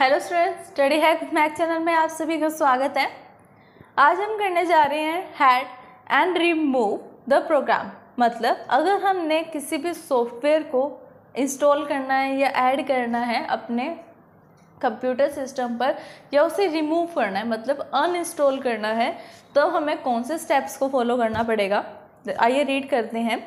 Hello students study hack math channel में आप सभी का स्वागत है आज हम करने जा रहे हैं add and remove the program मतलब अगर हमने किसी भी सॉफ्टवेयर को इंस्टॉल करना है या ऐड करना है अपने कंप्यूटर सिस्टम पर या उसे रिमूव करना है मतलब अनइंस्टॉल करना है तो हमें कौन से स्टेप्स को फॉलो करना पड़ेगा आइए रीड करते हैं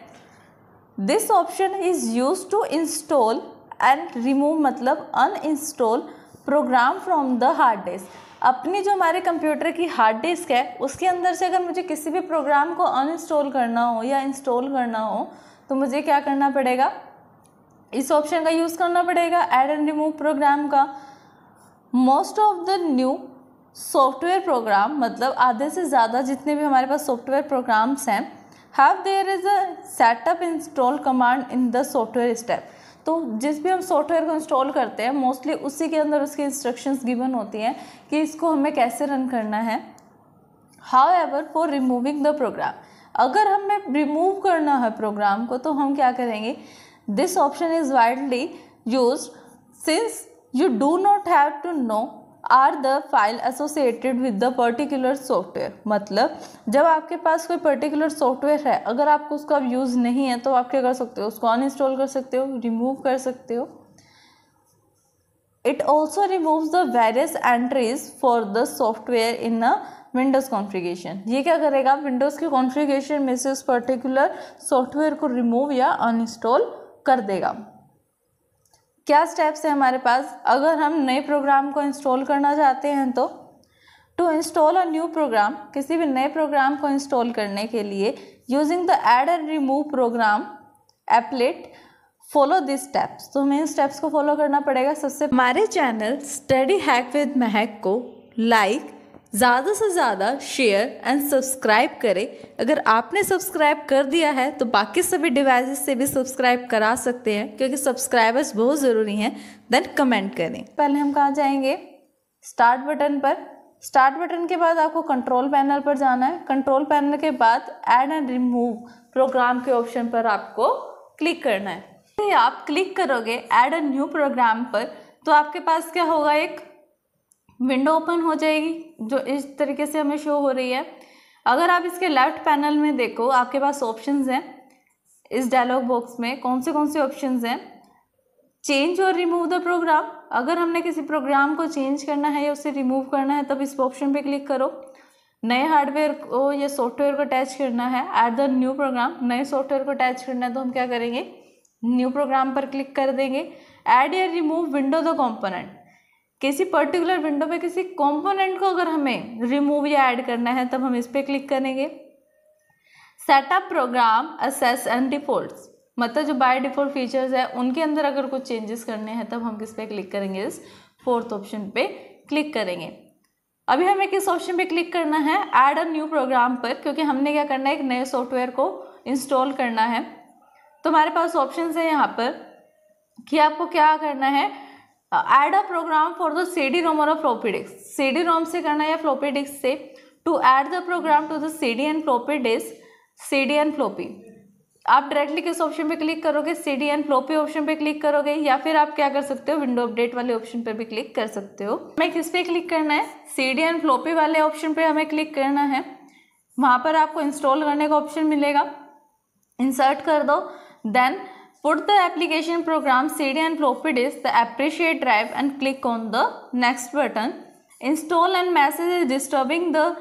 this option is used to install and remove मतलब uninstall program from the hard disk अपनी जो हमारे कंप्यूटर की हार्ड डिस्क है उसके अंदर से अगर मुझे किसी भी प्रोग्राम को अनइंस्टॉल करना हो या इंस्टॉल करना हो तो मुझे क्या करना पड़ेगा इस ऑप्शन का यूज़ करना पड़ेगा ऐड एंड रिमूव प्रोग्राम का most of the new software program मतलब आधे से ज़्यादा जितने भी हमारे पास सॉफ्टवेयर प्रोग्राम्स हैं have there is a setup install command in the software step तो जिस भी हम सॉफ्टवेयर को इंस्टॉल करते हैं मोस्टली उसी के अंदर उसकी इंस्ट्रक्शंस गिवन होती हैं कि इसको हमें कैसे रन करना है however for removing the program अगर हमें रिमूव करना है प्रोग्राम को तो हम क्या करेंगे this option is widely used since you do not have to know are the file associated with the particular software मतलब जब आपके पास कोई पर्टिकुलर सॉफ्टवेयर है अगर आपको उसका अब यूज़ नहीं है तो आप क्या कर सकते हो उसको अनइंस्टॉल कर सकते हो रिमूव कर सकते हो it also remove the various entries for the software in a Windows configuration ये क्या करेगा विंडोज़ के कॉन्फ़िगरेशन में से उस पर्टिकुलर सॉफ्टवेयर को रिमूव या अनइंस्टॉल कर देगा क्या स्टेप्स हैं हमारे पास अगर हम नए प्रोग्राम को इंस्टॉल करना चाहते हैं तो to install a new program किसी भी नए प्रोग्राम को इंस्टॉल करने के लिए using the add and remove program applet follow this steps तो हमें इन स्टेप्स को फॉलो करना पड़ेगा सबसे हमारे channel study hack with Mahak को लाइक ज़्यादा से ज़्यादा शेयर एंड सब्सक्राइब करें अगर आपने सब्सक्राइब कर दिया है तो बाकी सभी डिवाइसेस से भी सब्सक्राइब करा सकते हैं क्योंकि सब्सक्राइबर्स बहुत ज़रूरी हैं देन कमेंट करें पहले हम कहाँ जाएंगे स्टार्ट बटन पर स्टार्ट बटन के बाद आपको कंट्रोल पैनल पर जाना है कंट्रोल पैनल के बाद एड एंड रिमूव प्रोग्राम के ऑप्शन पर आपको क्लिक करना है आप क्लिक करोगे एड एंड न्यू प्रोग्राम पर तो आपके पास क्या होगा एक विंडो ओपन हो जाएगी जो इस तरीके से हमें शो हो रही है अगर आप इसके लेफ़्ट पैनल में देखो आपके पास ऑप्शंस हैं इस डायलॉग बॉक्स में कौन से कौन से ऑप्शंस हैं चेंज और रिमूव द प्रोग्राम अगर हमने किसी प्रोग्राम को चेंज करना है या उसे रिमूव करना है तब इस ऑप्शन पे क्लिक करो नए हार्डवेयर को या सॉफ्टवेयर को अटैच करना है एट द न्यू प्रोग्राम नए सॉफ्टवेयर को अटैच करना है तो हम क्या करेंगे न्यू प्रोग्राम पर क्लिक कर देंगे ऐड या रिमूव विंडो द कॉम्पोनेंट किसी पर्टिकुलर विंडो में किसी कंपोनेंट को अगर हमें रिमूव या ऐड करना है तब हम इस पर क्लिक करेंगे setup program access and defaults मतलब जो बाय डिफॉल्ट फीचर्स है उनके अंदर अगर कुछ चेंजेस करने हैं तब हम किस पे क्लिक करेंगे इस फोर्थ ऑप्शन पे क्लिक करेंगे अभी हमें किस ऑप्शन पे क्लिक करना है ऐड अ न्यू प्रोग्राम पर क्योंकि हमने क्या करना है एक नए सॉफ्टवेयर को इंस्टॉल करना है तो हमारे पास ऑप्शन है यहाँ पर कि आपको क्या करना है add a program for the C D ROM और फ्लोपीडिक्स सी डी रोम से करना है या फ्लोपीडिक्स से to add the program to the C D and floppy disks C D and floppy आप डायरेक्टली किस ऑप्शन पे क्लिक करोगे C D and floppy option पे क्लिक करोगे या फिर आप क्या कर सकते हो विंडो अपडेट वाले ऑप्शन पे भी क्लिक कर सकते हो हमें किस पे क्लिक करना है सी डी एंड फ्लोपी वाले ऑप्शन पे हमें क्लिक करना है वहाँ पर आपको इंस्टॉल करने का ऑप्शन मिलेगा इंसर्ट कर दो then Put the application program CD and floppy disk, the appreciate drive and click on the next button. Install and message is disturbing the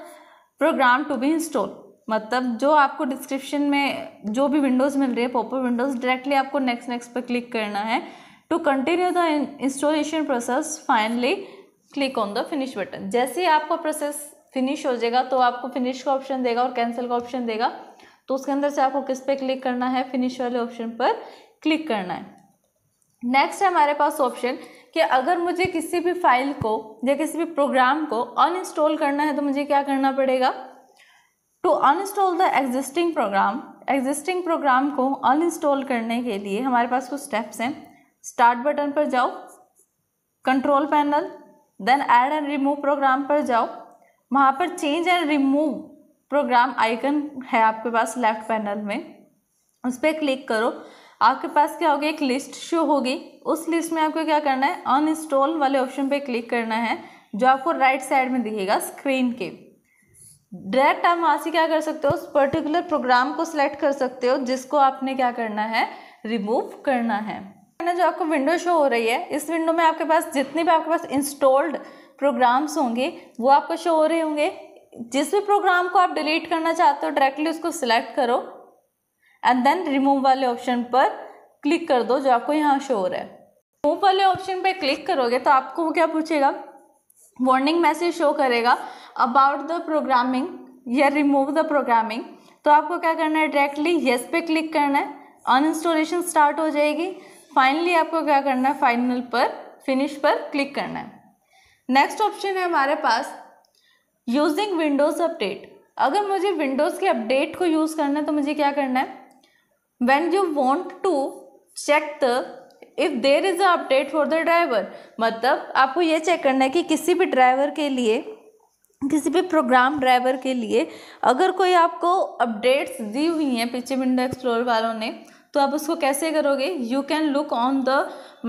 program to be installed. मतलब जो आपको description में जो भी Windows मिल रही है पॉपर विंडोज़ डायरेक्टली आपको नेक्स्ट नेक्स्ट पर क्लिक करना है to continue the installation process finally click on the finish button जैसे ही आपका प्रोसेस फिनिश हो जाएगा तो आपको फिनिश का ऑप्शन देगा और कैंसिल का ऑप्शन देगा तो उसके अंदर से आपको किस पे क्लिक करना है फिनिश वाले ऑप्शन पर क्लिक करना है नेक्स्ट है हमारे पास ऑप्शन कि अगर मुझे किसी भी फाइल को या किसी भी प्रोग्राम को अनइंस्टॉल करना है तो मुझे क्या करना पड़ेगा to uninstall the existing program existing program को अनइंस्टॉल करने के लिए हमारे पास कुछ स्टेप्स हैं स्टार्ट बटन पर जाओ control panel then add and remove program पर जाओ वहाँ पर change and remove program icon है आपके पास लेफ्ट पैनल में उस पर क्लिक करो आपके पास क्या होगी एक लिस्ट शो होगी उस लिस्ट में आपको क्या करना है अनइंस्टॉल वाले ऑप्शन पे क्लिक करना है जो आपको राइट साइड में दिखेगा स्क्रीन के डायरेक्ट आप वहाँ से क्या कर सकते हो उस पर्टिकुलर प्रोग्राम को सिलेक्ट कर सकते हो जिसको आपने क्या करना है रिमूव करना है जो आपको विंडो शो हो रही है इस विंडो में आपके पास जितने भी आपके पास इंस्टॉल्ड प्रोग्राम्स होंगे वो आपको शो हो रहे होंगे जिस भी प्रोग्राम को आप डिलीट करना चाहते हो डायरेक्टली उसको सिलेक्ट करो एंड देन रिमूव वाले ऑप्शन पर क्लिक कर दो जो आपको यहाँ शो हो रहा है रिमूव वाले ऑप्शन पर क्लिक करोगे तो आपको क्या पूछेगा वार्निंग मैसेज शो करेगा अबाउट द प्रोग्रामिंग या रिमूव द प्रोग्रामिंग तो आपको क्या करना है डायरेक्टली येस पे क्लिक करना है अनइंस्टॉलेशन स्टार्ट हो जाएगी फाइनली आपको क्या करना है फाइनल पर फिनिश पर क्लिक करना है नेक्स्ट ऑप्शन है हमारे पास यूजिंग विंडोज़ अपडेट अगर मुझे विंडोज़ के अपडेट को यूज़ करना है तो मुझे क्या करना है when you want to check the if there is a update for the driver मतलब आपको ये चेक करना है कि किसी भी ड्राइवर के लिए किसी भी प्रोग्राम ड्राइवर के लिए अगर कोई आपको अपडेट्स दी हुई हैं पीछे विंडो एक्सप्लोर वालों ने तो आप उसको कैसे करोगे you can look on the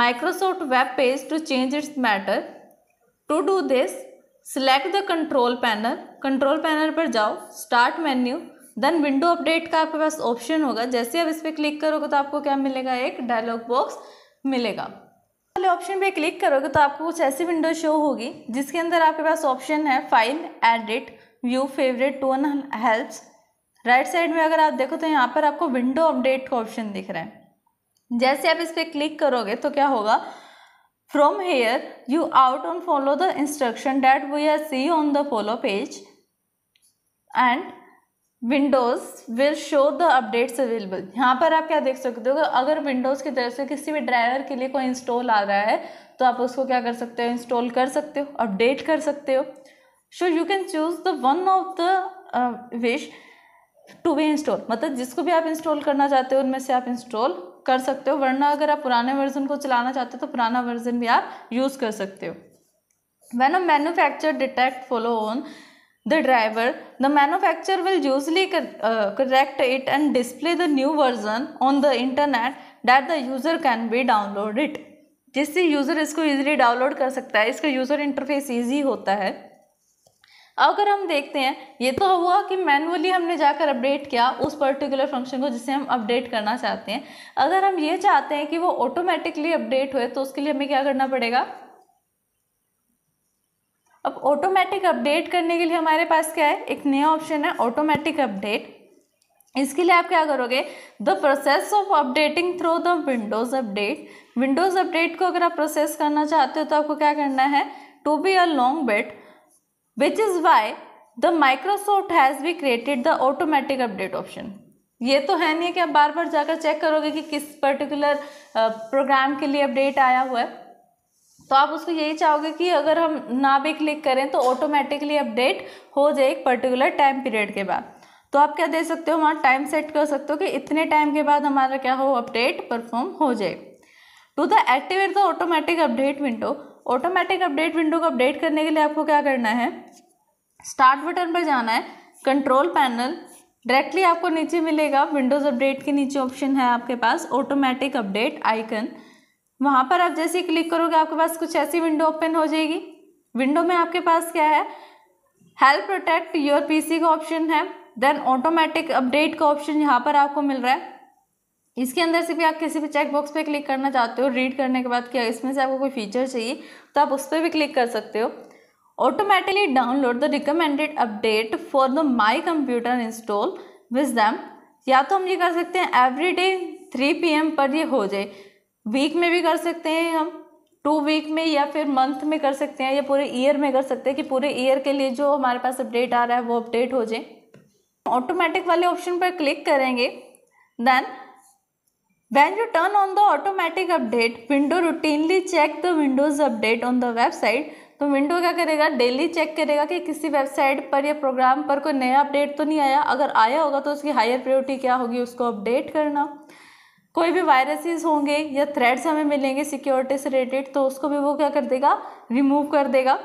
Microsoft web page to change its matter to do this select the control panel control panel पर जाओ start menu then window update का आपके पास ऑप्शन होगा जैसे आप इस पर क्लिक करोगे तो आपको क्या मिलेगा एक डायलॉग बॉक्स मिलेगा पहले ऑप्शन पे क्लिक करोगे तो आपको कुछ ऐसी विंडो शो होगी जिसके अंदर आपके पास ऑप्शन है file edit view favourite tone helps right side में अगर आप देखो तो यहाँ पर आपको विंडो अपडेट का ऑप्शन दिख रहा है जैसे आप इस पर क्लिक करोगे तो क्या होगा from here you out on follow the instruction that we are see on the follow page and Windows will show the updates available यहाँ पर आप क्या देख सकते हो अगर विंडोज़ की तरफ से किसी भी ड्राइवर के लिए कोई इंस्टॉल आ रहा है तो आप उसको क्या कर सकते हो इंस्टॉल कर सकते हो अपडेट कर सकते हो so you can choose the one of the wish to be install मतलब जिसको भी आप इंस्टॉल करना चाहते हो उनमें से आप इंस्टॉल कर सकते हो वरना अगर आप पुराने वर्जन को चलाना चाहते हो तो पुराना वर्जन भी आप यूज़ कर सकते हो when a manufacture detect follow on the driver, the manufacturer will usually uh, correct it and display the new version on the internet that the user can be downloaded. जिससे user इसको easily download कर सकता है इसका user interface easy होता है अगर हम देखते हैं ये तो हुआ कि मैनुअली हमने जाकर अपडेट किया उस पर्टिकुलर फंक्शन को जिसे हम अपडेट करना चाहते हैं अगर हम ये चाहते हैं कि वो ऑटोमेटिकली अपडेट हुए तो उसके लिए हमें क्या करना पड़ेगा अब ऑटोमेटिक अपडेट करने के लिए हमारे पास क्या है एक नया ऑप्शन है ऑटोमेटिक अपडेट इसके लिए आप क्या करोगे the process of updating through the Windows update Windows update को अगर आप प्रोसेस करना चाहते हो तो आपको क्या करना है to be a long bet which is why the Microsoft has be created the automatic update option ये तो है नहीं कि आप बार बार जाकर चेक करोगे कि किस पर्टिकुलर प्रोग्राम uh, के लिए अपडेट आया हुआ है तो आप उसको यही चाहोगे कि अगर हम ना भी क्लिक करें तो ऑटोमेटिकली अपडेट हो जाए एक पर्टिकुलर टाइम पीरियड के बाद तो आप क्या दे सकते हो वहाँ टाइम सेट कर सकते हो कि इतने टाइम के बाद हमारा क्या हो अपडेट परफॉर्म हो जाए to the activate the automatic update window automatic update window को अपडेट करने के लिए आपको क्या करना है स्टार्ट बटन पर जाना है कंट्रोल पैनल डायरेक्टली आपको नीचे मिलेगा विंडोज़ अपडेट के नीचे ऑप्शन है आपके पास ऑटोमेटिक अपडेट आइकन वहाँ पर आप जैसे ही क्लिक करोगे आपके पास कुछ ऐसी विंडो ओपन हो जाएगी विंडो में आपके पास क्या है हेल्प प्रोटेक्ट योर पीसी का ऑप्शन है देन ऑटोमेटिक अपडेट का ऑप्शन यहाँ पर आपको मिल रहा है इसके अंदर से भी आप किसी भी चेकबॉक्स पे क्लिक करना चाहते हो रीड करने के बाद क्या इसमें से आपको कोई फीचर चाहिए तो आप उस पर भी क्लिक कर सकते हो automatically download the recommended update for the my computer install with them या तो हम ये कर सकते हैं every day three P M पर ये हो जाए वीक में भी कर सकते हैं हम टू वीक में या फिर मंथ में कर सकते हैं या पूरे ईयर में कर सकते हैं कि पूरे ईयर के लिए जो हमारे पास अपडेट आ रहा है वो अपडेट हो जाए ऑटोमेटिक वाले ऑप्शन पर क्लिक करेंगे then when you turn on the automatic update window routinely check the Windows update on the website तो विंडो क्या करेगा डेली चेक करेगा कि किसी वेबसाइट पर या प्रोग्राम पर कोई नया अपडेट तो नहीं आया अगर आया होगा तो उसकी हायर प्रायोरिटी क्या होगी उसको अपडेट करना कोई भी वायरसेस होंगे या थ्रेड्स हमें मिलेंगे सिक्योरिटी से रिलेटेड तो उसको भी वो क्या कर देगा रिमूव कर देगा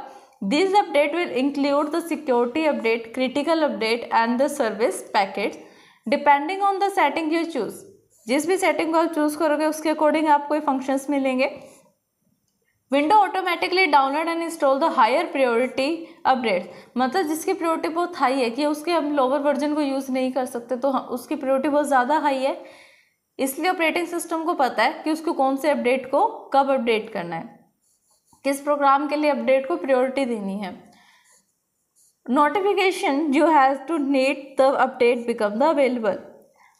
this update will include the security update critical update and the service packet depending on the setting you choose जिस भी सेटिंग को आप चूज़ करोगे उसके अकॉर्डिंग आपको कोई फंक्शंस मिलेंगे window automatically download and install the higher priority update मतलब जिसकी प्रियोरिटी बहुत हाई है कि उसके हम लोअर वर्जन को यूज़ नहीं कर सकते तो हाँ, उसकी प्रियोरिटी बहुत ज़्यादा हाई है इसलिए ऑपरेटिंग सिस्टम को पता है कि उसको कौन से अपडेट को कब अपडेट करना है किस प्रोग्राम के लिए अपडेट को प्रायोरिटी देनी है notification you has to need the update become the available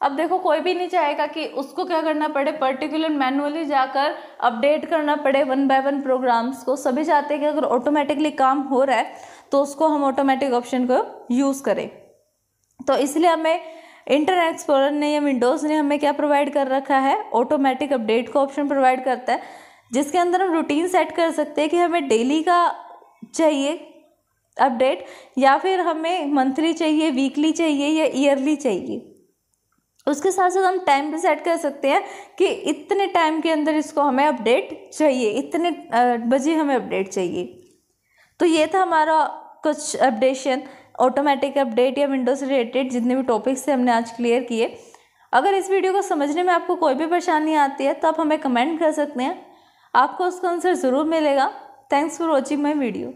अब देखो कोई भी नहीं चाहेगा कि उसको क्या करना पड़े पर्टिकुलर मैनुअली जाकर अपडेट करना पड़े वन बाय वन प्रोग्राम्स को सभी चाहते हैं कि अगर ऑटोमेटिकली काम हो रहा है तो उसको हम ऑटोमेटिक ऑप्शन को यूज़ करें तो इसलिए हमें इंटरनेट एक्सप्लोरर ने या विंडोज़ ने हमें क्या प्रोवाइड कर रखा है ऑटोमेटिक अपडेट का ऑप्शन प्रोवाइड करता है जिसके अंदर हम रूटीन सेट कर सकते हैं कि हमें डेली का चाहिए अपडेट या फिर हमें मंथली चाहिए वीकली चाहिए या ईयरली चाहिए उसके साथ साथ हम टाइम भी सेट कर सकते हैं कि इतने टाइम के अंदर इसको हमें अपडेट चाहिए इतने बजे हमें अपडेट चाहिए तो ये था हमारा कुछ अपडेशन ऑटोमेटिक अपडेट या विंडो से रिलेटेड जितने भी टॉपिक्स थे हमने आज क्लियर किए अगर इस वीडियो को समझने में आपको कोई भी परेशानी आती है तो आप हमें कमेंट कर सकते हैं आपको उसका आंसर ज़रूर मिलेगा thanks for watching my video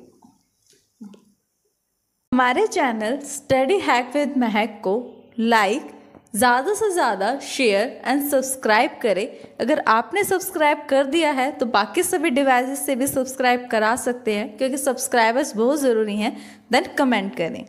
हमारे channel study hack with Mahak को लाइक ज़्यादा से ज़्यादा शेयर एंड सब्सक्राइब करें अगर आपने सब्सक्राइब कर दिया है तो बाकी सभी डिवाइसेस से भी सब्सक्राइब करा सकते हैं क्योंकि सब्सक्राइबर्स बहुत ज़रूरी हैं देन कमेंट करें